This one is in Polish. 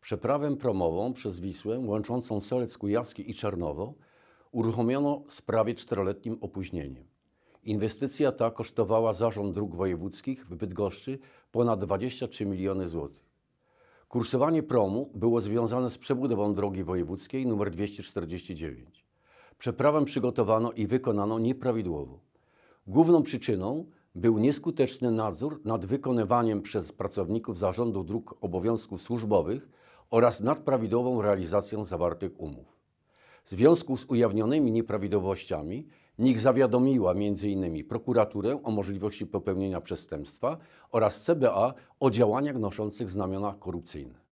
Przeprawę promową przez Wisłę łączącą Solec Kujawski i Czarnowo uruchomiono z prawie czteroletnim opóźnieniem. Inwestycja ta kosztowała Zarząd Dróg Wojewódzkich w Bydgoszczy ponad 23 miliony złotych. Kursowanie promu było związane z przebudową drogi wojewódzkiej nr 249. Przeprawę przygotowano i wykonano nieprawidłowo. Główną przyczyną był nieskuteczny nadzór nad wykonywaniem przez pracowników Zarządu Dróg Obowiązków Służbowych oraz nad prawidłową realizacją zawartych umów. W związku z ujawnionymi nieprawidłowościami NIK zawiadomiła m.in. prokuraturę o możliwości popełnienia przestępstwa oraz CBA o działaniach noszących znamiona korupcyjne.